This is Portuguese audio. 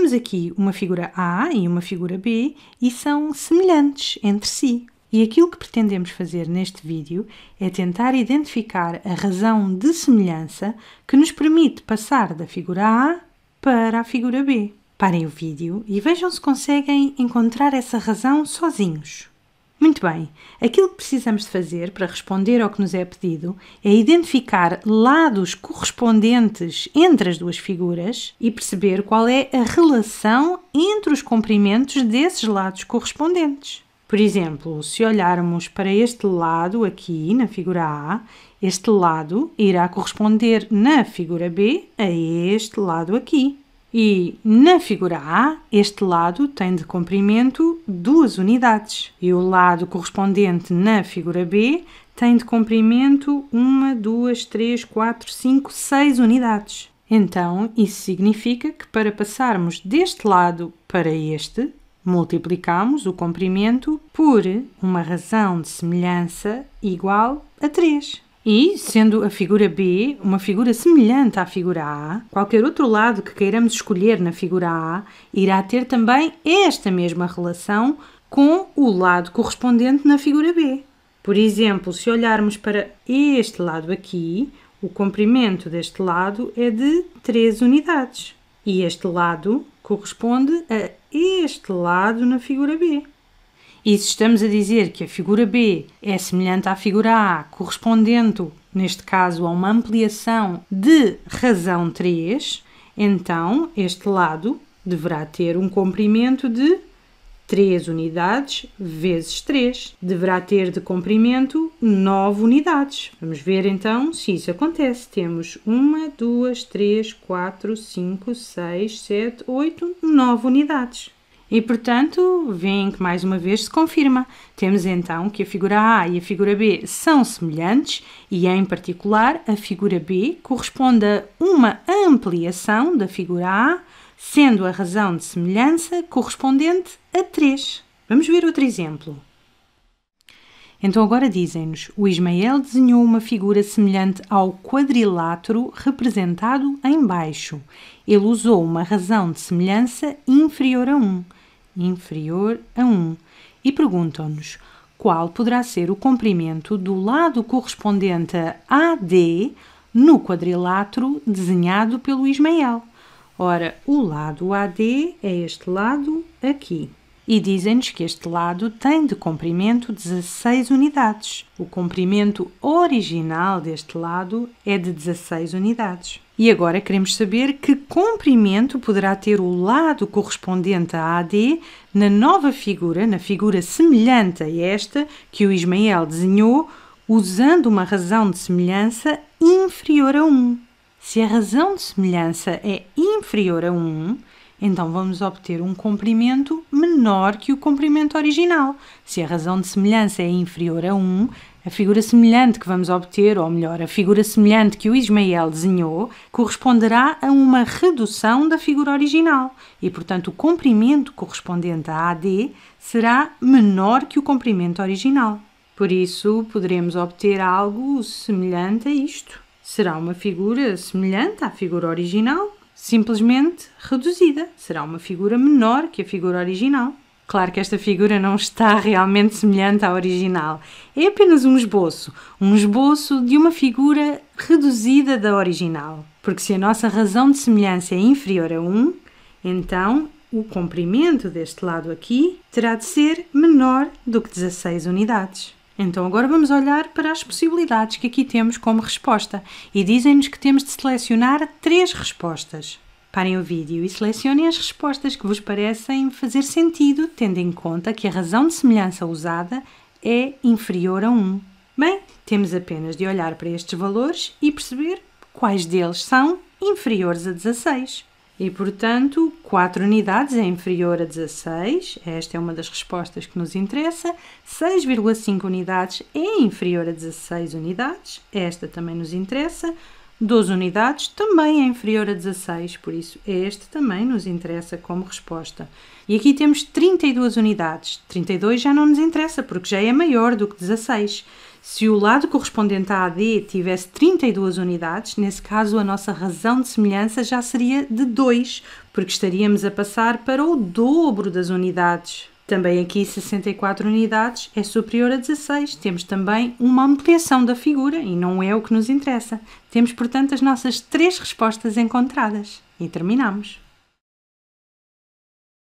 Temos aqui uma figura A e uma figura B e são semelhantes entre si. E aquilo que pretendemos fazer neste vídeo é tentar identificar a razão de semelhança que nos permite passar da figura A para a figura B. Parem o vídeo e vejam se conseguem encontrar essa razão sozinhos. Muito bem, aquilo que precisamos de fazer para responder ao que nos é pedido é identificar lados correspondentes entre as duas figuras e perceber qual é a relação entre os comprimentos desses lados correspondentes. Por exemplo, se olharmos para este lado aqui na figura A, este lado irá corresponder na figura B a este lado aqui. E na figura A, este lado tem de comprimento duas unidades e o lado correspondente na figura B tem de comprimento 1, 2, 3, 4, 5, 6 unidades. Então, isso significa que para passarmos deste lado para este, multiplicamos o comprimento por uma razão de semelhança igual a 3. E, sendo a figura B uma figura semelhante à figura A, qualquer outro lado que queiramos escolher na figura A irá ter também esta mesma relação com o lado correspondente na figura B. Por exemplo, se olharmos para este lado aqui, o comprimento deste lado é de 3 unidades e este lado corresponde a este lado na figura B. E se estamos a dizer que a figura B é semelhante à figura A, correspondendo, neste caso, a uma ampliação de razão 3, então este lado deverá ter um comprimento de 3 unidades vezes 3. Deverá ter de comprimento 9 unidades. Vamos ver então se isso acontece. Temos 1, 2, 3, 4, 5, 6, 7, 8, 9 unidades. E, portanto, veem que mais uma vez se confirma. Temos então que a figura A e a figura B são semelhantes e, em particular, a figura B corresponde a uma ampliação da figura A, sendo a razão de semelhança correspondente a 3. Vamos ver outro exemplo. Então agora dizem-nos, o Ismael desenhou uma figura semelhante ao quadrilátero representado em baixo. Ele usou uma razão de semelhança inferior a 1 inferior a 1 e perguntam-nos qual poderá ser o comprimento do lado correspondente a AD no quadrilátero desenhado pelo Ismael. Ora, o lado AD é este lado aqui. E dizem-nos que este lado tem de comprimento 16 unidades. O comprimento original deste lado é de 16 unidades. E agora queremos saber que comprimento poderá ter o lado correspondente a AD na nova figura, na figura semelhante a esta que o Ismael desenhou, usando uma razão de semelhança inferior a 1. Se a razão de semelhança é inferior a 1, então vamos obter um comprimento menor que o comprimento original. Se a razão de semelhança é inferior a 1, a figura semelhante que vamos obter, ou melhor, a figura semelhante que o Ismael desenhou, corresponderá a uma redução da figura original e, portanto, o comprimento correspondente a AD será menor que o comprimento original. Por isso, poderemos obter algo semelhante a isto. Será uma figura semelhante à figura original, simplesmente reduzida. Será uma figura menor que a figura original. Claro que esta figura não está realmente semelhante à original. É apenas um esboço, um esboço de uma figura reduzida da original. Porque se a nossa razão de semelhança é inferior a 1, então o comprimento deste lado aqui terá de ser menor do que 16 unidades. Então agora vamos olhar para as possibilidades que aqui temos como resposta e dizem-nos que temos de selecionar três respostas. Parem o vídeo e selecionem as respostas que vos parecem fazer sentido, tendo em conta que a razão de semelhança usada é inferior a 1. Bem, temos apenas de olhar para estes valores e perceber quais deles são inferiores a 16. E, portanto, 4 unidades é inferior a 16, esta é uma das respostas que nos interessa. 6,5 unidades é inferior a 16 unidades, esta também nos interessa. 12 unidades também é inferior a 16, por isso este também nos interessa como resposta. E aqui temos 32 unidades. 32 já não nos interessa, porque já é maior do que 16. Se o lado correspondente a AD tivesse 32 unidades, nesse caso a nossa razão de semelhança já seria de 2, porque estaríamos a passar para o dobro das unidades também aqui 64 unidades é superior a 16. Temos também uma ampliação da figura e não é o que nos interessa. Temos, portanto, as nossas três respostas encontradas. E terminamos.